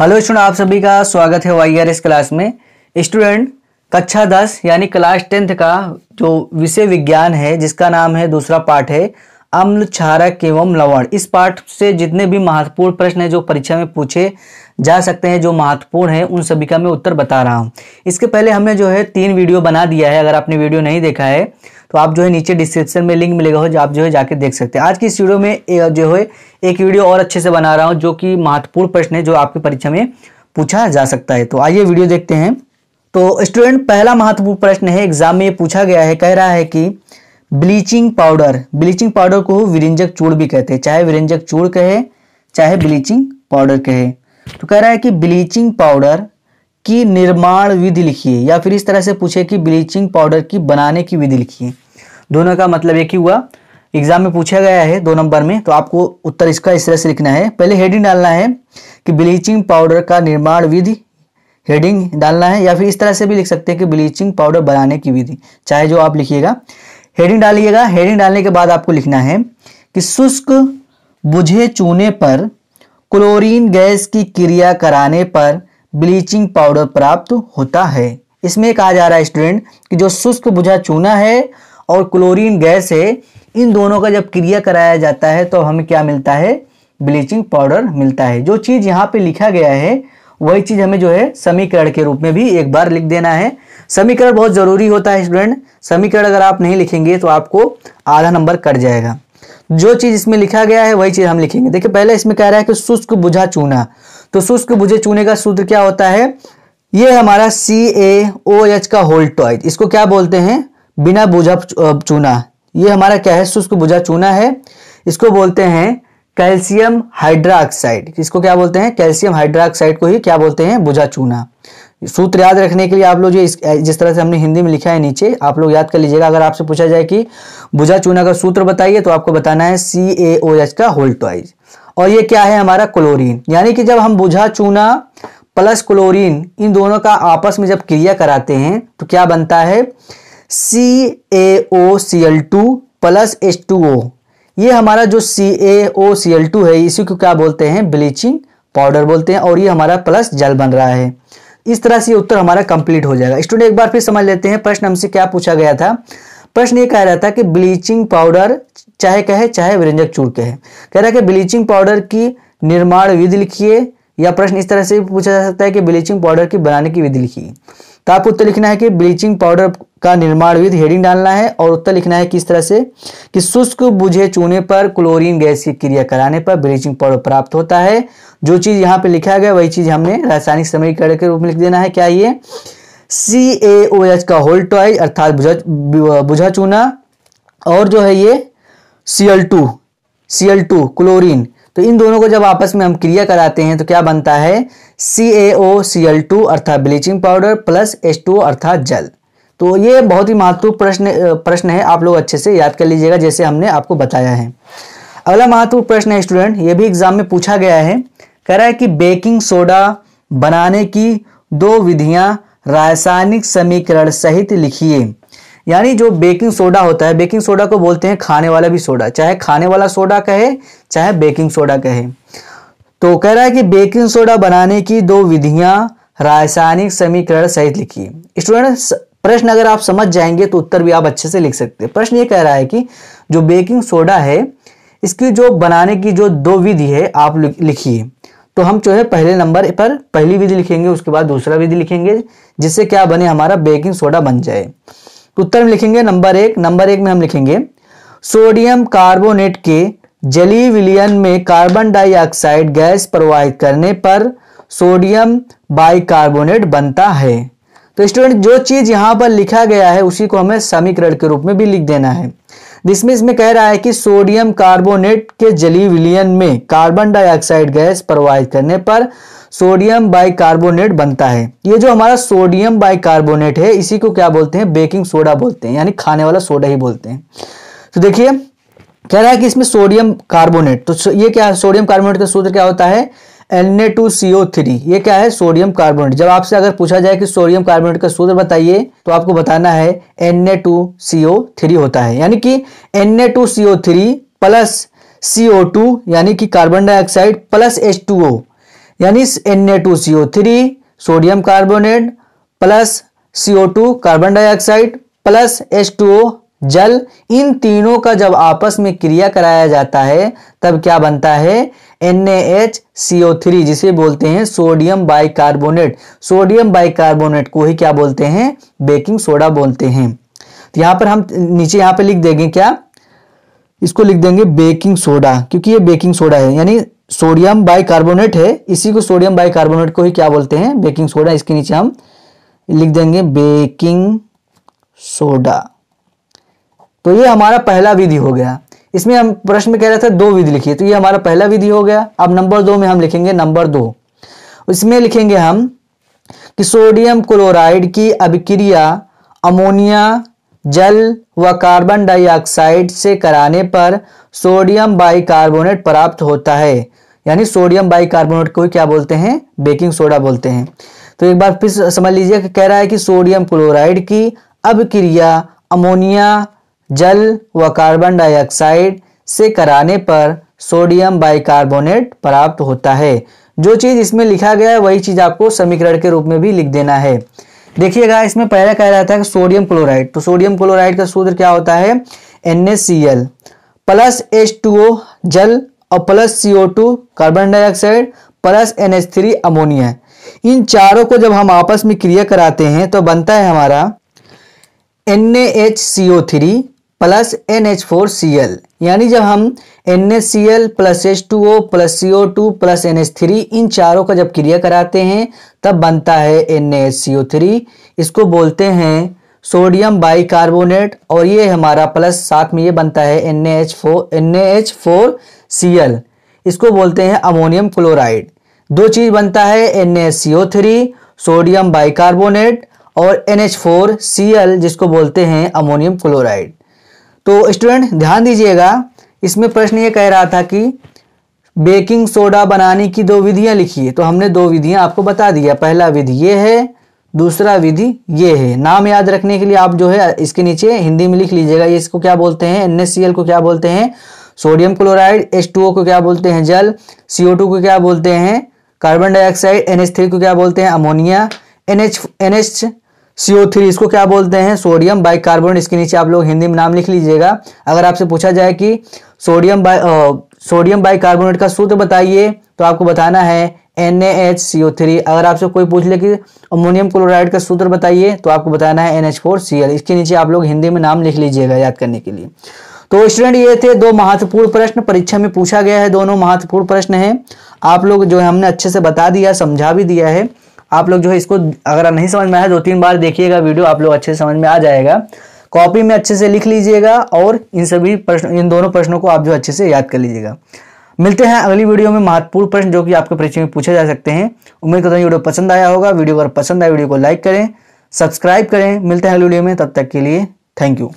hello student आप सभी का स्वागत है वाई एस क्लास में स्टूडेंट कक्षा दस यानी क्लास टेंथ का जो विषय विज्ञान है जिसका नाम है दूसरा पाठ है अम्ल क्षारक एवं लवण इस पाठ से जितने भी महत्वपूर्ण प्रश्न है जो परीक्षा में पूछे जा सकते हैं जो महत्वपूर्ण है उन सभी का मैं उत्तर बता रहा हूँ इसके पहले हमने जो है तीन वीडियो बना दिया है अगर आपने वीडियो नहीं देखा है तो आप जो है नीचे डिस्क्रिप्शन में लिंक मिलेगा हो जो आप जो है जाके देख सकते हैं आज की इस वीडियो में जो है एक वीडियो और अच्छे से बना रहा हूँ जो कि महत्वपूर्ण प्रश्न है जो आपकी परीक्षा में पूछा जा सकता है तो आइए वीडियो देखते हैं तो स्टूडेंट पहला महत्वपूर्ण प्रश्न है एग्जाम में ये पूछा गया है कह रहा है कि ब्लीचिंग पाउडर ब्लीचिंग पाउडर को विरंजक चूड़ भी कहते हैं चाहे विरंजक चूड़ कहे चाहे ब्लीचिंग पाउडर कहे तो कह रहा है कि ब्लीचिंग पाउडर की निर्माण विधि लिखिए या फिर इस तरह से पूछे कि ब्लीचिंग पाउडर की बनाने की विधि लिखिए दोनों का मतलब एक ही हुआ एग्जाम में पूछा गया है दो नंबर में तो आपको उत्तर इसका इस तरह से लिखना है पहले हेडिंग डालना है कि ब्लीचिंग पाउडर का निर्माण विधि हेडिंग डालना है या फिर इस तरह से भी लिख सकते हैं कि ब्लीचिंग पाउडर बनाने की विधि चाहे जो आप लिखिएगा हेडिंग डालिएगा हेडिंग डालने के बाद आपको लिखना है कि शुष्क बुझे चूने पर क्लोरीन गैस की क्रिया कराने पर ब्लीचिंग पाउडर प्राप्त होता है इसमें कहा जा रहा है स्टूडेंट कि जो शुष्क बुझा चूना है और क्लोरीन गैस है इन दोनों का जब क्रिया कराया जाता है तो हमें क्या मिलता है ब्लीचिंग पाउडर मिलता है जो चीज़ यहाँ पे लिखा गया है वही चीज़ हमें जो है समीकरण के रूप में भी एक बार लिख देना है समीकरण बहुत ज़रूरी होता है स्टूडेंट समीकरण अगर आप नहीं लिखेंगे तो आपको आधा नंबर कट जाएगा जो चीज इसमें लिखा गया है वही चीज हम लिखेंगे देखिए पहले इसमें कह रहा है कि शुष्क बुझा चूना तो शुष्क बुझे चूने का सूत्र क्या होता है ये हमारा सी ए ओ एच का होल्टॉइड इसको क्या बोलते हैं बिना बुझा चूना ये हमारा क्या है शुष्क बुझा चूना है इसको बोलते हैं कैल्शियम हाइड्रा इसको क्या बोलते हैं कैल्शियम हाइड्रा को ही क्या बोलते हैं बुझा चूना सूत्र याद रखने के लिए आप लोग जो जिस तरह से हमने हिंदी में लिखा है नीचे आप लोग याद कर लीजिएगा अगर आपसे पूछा जाए कि भुजा चूना का सूत्र बताइए तो आपको बताना है सी ए ओ एच का होल और ये क्या है हमारा क्लोरीन यानी कि जब हम बुझा चूना प्लस क्लोरीन इन दोनों का आपस में जब क्रिया कराते हैं तो क्या बनता है C A O C L two plus H two O ये हमारा जो सी A O C L to है इसी को क्या बोलते हैं ब्लीचिंग पाउडर बोलते हैं और ये हमारा प्लस जल बन रहा है इस तरह से उत्तर हमारा कंप्लीट हो जाएगा स्टूडेंट एक बार फिर समझ लेते हैं प्रश्न हमसे क्या पूछा गया था प्रश्न ये कह रहा था कि ब्लीचिंग पाउडर चाहे कहे चाहे व्यंजक चूर कहे कह रहा है कि ब्लीचिंग पाउडर की निर्माण विधि लिखिए या प्रश्न इस तरह से पूछा जा सकता है कि ब्लीचिंग पाउडर की बनाने की विधि लिखिए तो आपको उत्तर लिखना है कि ब्लीचिंग पाउडर का निर्माण विध हेडिंग डालना है और उत्तर लिखना है किस तरह से कि शुष्क बुझे चूने पर क्लोरीन गैस की क्रिया कराने पर ब्लीचिंग पाउडर प्राप्त होता है जो चीज़ यहाँ पे लिखा गया वही चीज़ हमने रासायनिक समीकरण के रूप में लिख देना है क्या ये सी ए ओ एच का होल्टॉइज अर्थात बुझा बुझा चूना और जो है ये C L two C L two chlorine तो इन दोनों को जब आपस में हम क्रिया कराते हैं तो क्या बनता है C A O C L two अर्थात bleaching powder plus H two अर्थात जल तो ये बहुत ही महत्वपूर्ण प्रश्न प्रश्न है आप लोग अच्छे से याद कर लीजिएगा जैसे हमने आपको बताया है अगला महत्वपूर्ण प्रश्न है स्टूडेंट ये भी एग्जाम में पूछा गया है कह रहा है कि बेकिंग सोडा बनाने की दो विधियां रासायनिक समीकरण सहित लिखिए यानी जो बेकिंग सोडा होता है बेकिंग सोडा को बोलते हैं खाने वाला भी सोडा चाहे खाने वाला सोडा कहे चाहे बेकिंग सोडा कहे तो कह रहा है कि बेकिंग सोडा बनाने की दो विधियां रासायनिक समीकरण सहित लिखिए स्टूडेंट प्रश्न अगर आप समझ जाएंगे तो उत्तर भी आप अच्छे से लिख सकते हैं प्रश्न ये कह रहा है कि जो बेकिंग सोडा है इसकी जो बनाने की जो दो विधि है आप लिखिए तो हम जो है पहले नंबर पर पहली विधि लिखेंगे उसके बाद दूसरा विधि लिखेंगे जिससे क्या बने हमारा बेकिंग सोडा बन जाए तो उत्तर में लिखेंगे नंबर एक नंबर एक में हम लिखेंगे सोडियम कार्बोनेट के जली विलियन में कार्बन डाइऑक्साइड गैस प्रवाहित करने पर सोडियम बाइकार्बोनेट बनता है तो स्टूडेंट जो चीज यहां पर लिखा गया है उसी को हमें समीकरण के रूप में भी लिख देना है जिसमें इसमें कह रहा है कि सोडियम कार्बोनेट के जली विलियन में कार्बन डाइऑक्साइड गैस प्रवाहित करने पर सोडियम बाइकार्बोनेट बनता है ये जो हमारा सोडियम बाइकार्बोनेट है इसी को क्या बोलते हैं बेकिंग सोडा बोलते हैं यानी खाने वाला सोडा ही बोलते हैं तो देखिए कह रहा है कि इसमें सोडियम कार्बोनेट तो ये क्या सोडियम कार्बोनेट का सूत्र क्या होता है Na2CO3 ये क्या है सोडियम कार्बोनेट जब आपसे अगर पूछा जाए कि सोडियम कार्बोनेट का सूत्र बताइए तो आपको बताना है Na2CO3 होता है यानी कि Na2CO3 प्लस CO2 यानी कि कार्बन डाइऑक्साइड प्लस H2O यानी Na2CO3 sodium carbonate plus CO2 carbon dioxide plus H2O जल इन तीनों का जब आपस में क्रिया कराया जाता है तब क्या बनता है N H C O three जिसे बोलते हैं सोडियम बाइकार्बोनेट सोडियम बाइकार्बोनेट को ही क्या बोलते हैं बेकिंग सोडा बोलते हैं तो यहां पर हम नीचे यहां पर लिख देंगे क्या इसको लिख देंगे बेकिंग सोडा क्योंकि ये बेकिंग सोडा है यानी सोडियम बाइकार्बोनेट है इसी को सोडियम बाइकार्बोनेट को ही क्या बोलते हैं बेकिंग सोडा इसके नीचे हम लिख देंगे बेकिंग सोडा तो ये हमारा पहला विधि हो गया इसमें हम प्रश्न में कह रहे थे दो विधि लिखिए तो ये हमारा पहला विधि हो गया अब नंबर दो में हम लिखेंगे नंबर दो इसमें लिखेंगे हम कि सोडियम क्लोराइड की अभिक्रिया अमोनिया जल व कार्बन डाइऑक्साइड से कराने पर सोडियम बाइकार्बोनेट प्राप्त होता है यानी सोडियम बाइकार्बोनेट को क्या बोलते हैं बेकिंग सोडा बोलते हैं तो एक बार फिर समझ लीजिए कह रहा है कि सोडियम क्लोराइड की अभिक्रिया अमोनिया जल व कार्बन डाइऑक्साइड से कराने पर सोडियम बाइकार्बोनेट प्राप्त होता है जो चीज़ इसमें लिखा गया है वही चीज़ आपको समीकरण के रूप में भी लिख देना है देखिएगा इसमें पहला कह रहा था कि सोडियम क्लोराइड तो सोडियम क्लोराइड का सूत्र क्या होता है एन प्लस एच जल और plus C carbon dioxide plus N H three ammonia इन चारों को जब हम आपस में क्रिया कराते हैं तो बनता है हमारा N H C O three plus N H four C L यानी जब हम N H C L plus H two O plus C O two plus N H three इन चारों का जब क्रिया कराते हैं तब बनता है N H C O three इसको बोलते हैं सोडियम बाइकार्बोनेट और ये हमारा प्लस साथ में ये बनता है N H four N H four C L इसको बोलते हैं अमोनियम क्लोराइड दो चीज़ बनता है N H C O three sodium bicarbonate और N H four C L जिसको बोलते हैं अमोनियम क्लोराइड तो स्टूडेंट ध्यान दीजिएगा इसमें प्रश्न ये कह रहा था कि बेकिंग सोडा बनाने की दो विधियां लिखिए तो हमने दो विधियां आपको बता दिया पहला विधि ये है दूसरा विधि ये है नाम याद रखने के लिए आप जो है इसके नीचे हिंदी में लिख लीजिएगा ये इसको क्या बोलते हैं एन को क्या बोलते हैं सोडियम क्लोराइड एच को क्या बोलते हैं जल सी को क्या बोलते हैं कार्बन डाइऑक्साइड एन को क्या बोलते हैं ammonia N H CO three इसको क्या बोलते हैं सोडियम कार्बोनेट इसके नीचे आप लोग हिंदी में नाम लिख लीजिएगा अगर आपसे पूछा जाए कि सोडियम बाई सोडियम कार्बोनेट का सूत्र बताइए तो आपको बताना है N H C O three अगर आपसे कोई पूछ ले कि अमोनियम क्लोराइड का सूत्र बताइए तो आपको बताना है N H four C L इसके नीचे आप लोग हिंदी में नाम लिख लीजिएगा याद करने के लिए तो स्टूडेंट ये थे दो महत्वपूर्ण प्रश्न परीक्षा में पूछा गया है दोनों महत्वपूर्ण प्रश्न हैं आप लोग जो है हमने अच्छे से बता दिया समझा भी दिया है आप लोग जो है इसको अगर नहीं समझ में आया दो तीन बार देखिएगा वीडियो आप लोग अच्छे से समझ में आ जाएगा कॉपी में अच्छे से लिख लीजिएगा और इन सभी प्रश्न इन दोनों प्रश्नों को आप जो अच्छे से याद कर लीजिएगा मिलते हैं अगली वीडियो में महत्वपूर्ण प्रश्न जो कि आपके परीक्षा में पूछे जा सकते हैं उम्मीद करता हूँ वीडियो पसंद आया होगा वीडियो अगर पसंद आया वीडियो को लाइक करें सब्सक्राइब करें मिलते हैं अगली वीडियो में तब तक के लिए थैंक यू